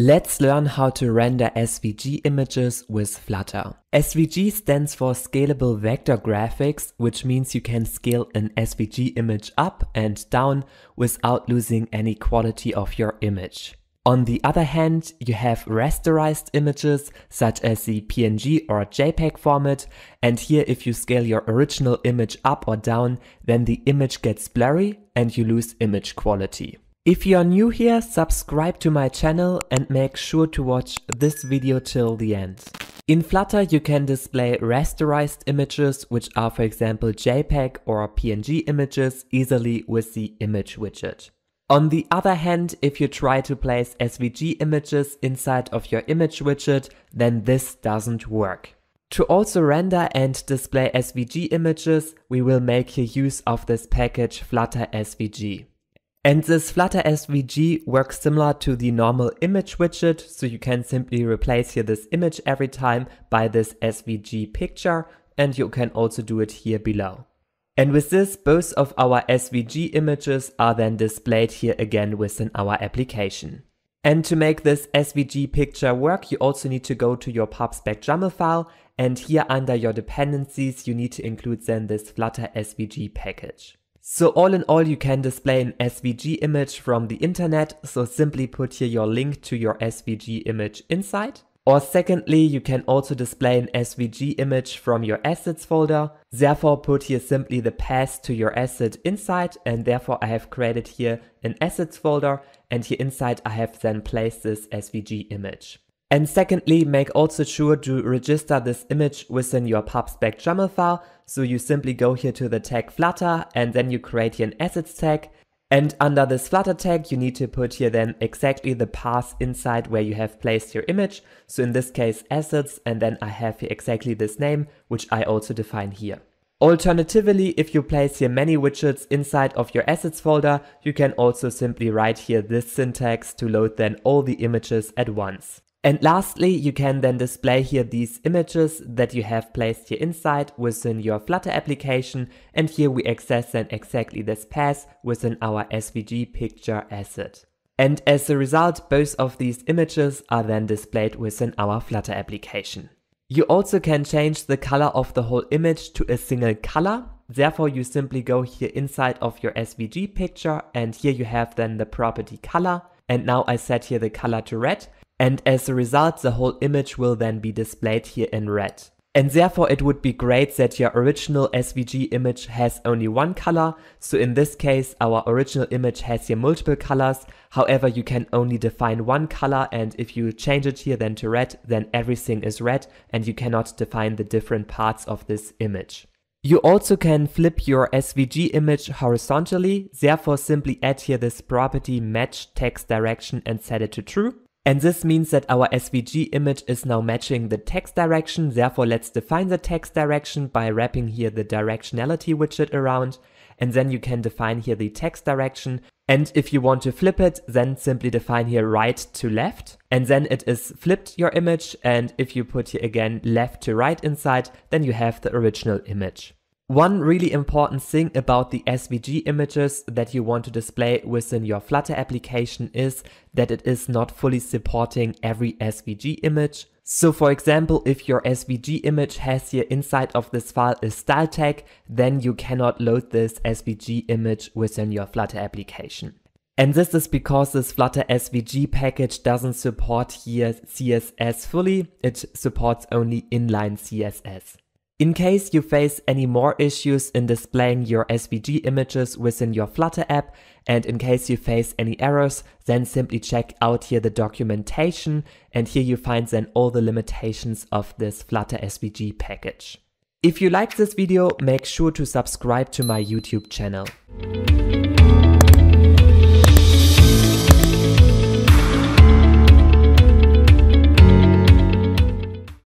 Let's learn how to render SVG images with Flutter. SVG stands for Scalable Vector Graphics, which means you can scale an SVG image up and down without losing any quality of your image. On the other hand, you have rasterized images such as the PNG or JPEG format, and here if you scale your original image up or down, then the image gets blurry and you lose image quality. If you are new here, subscribe to my channel and make sure to watch this video till the end. In Flutter you can display rasterized images, which are for example JPEG or PNG images, easily with the image widget. On the other hand, if you try to place SVG images inside of your image widget, then this doesn't work. To also render and display SVG images, we will make use of this package Flutter SVG. And this Flutter SVG works similar to the normal image widget, so you can simply replace here this image every time by this SVG picture, and you can also do it here below. And with this, both of our SVG images are then displayed here again within our application. And to make this SVG picture work, you also need to go to your PubSpec file, and here under your dependencies, you need to include then this Flutter SVG package. So all in all, you can display an SVG image from the internet. So simply put here your link to your SVG image inside. Or secondly, you can also display an SVG image from your assets folder. Therefore, put here simply the path to your asset inside and therefore I have created here an assets folder and here inside I have then placed this SVG image. And secondly, make also sure to register this image within your pubspec file. So you simply go here to the tag flutter and then you create here an assets tag. And under this flutter tag, you need to put here then exactly the path inside where you have placed your image. So in this case, assets, and then I have here exactly this name, which I also define here. Alternatively, if you place here many widgets inside of your assets folder, you can also simply write here this syntax to load then all the images at once. And lastly, you can then display here these images that you have placed here inside within your Flutter application. And here we access then exactly this path within our SVG picture asset. And as a result, both of these images are then displayed within our Flutter application. You also can change the color of the whole image to a single color. Therefore, you simply go here inside of your SVG picture and here you have then the property color. And now I set here the color to red and as a result, the whole image will then be displayed here in red. And therefore it would be great that your original SVG image has only one color. So in this case, our original image has here multiple colors. However, you can only define one color and if you change it here then to red, then everything is red and you cannot define the different parts of this image. You also can flip your SVG image horizontally, therefore simply add here this property match text direction and set it to true. And this means that our SVG image is now matching the text direction, therefore let's define the text direction by wrapping here the directionality widget around, and then you can define here the text direction. And if you want to flip it, then simply define here right to left, and then it is flipped your image, and if you put here again left to right inside, then you have the original image. One really important thing about the SVG images that you want to display within your Flutter application is that it is not fully supporting every SVG image. So for example, if your SVG image has here inside of this file a style tag, then you cannot load this SVG image within your Flutter application. And this is because this Flutter SVG package doesn't support here CSS fully, it supports only inline CSS. In case you face any more issues in displaying your SVG images within your Flutter app, and in case you face any errors, then simply check out here the documentation, and here you find then all the limitations of this Flutter SVG package. If you liked this video, make sure to subscribe to my YouTube channel.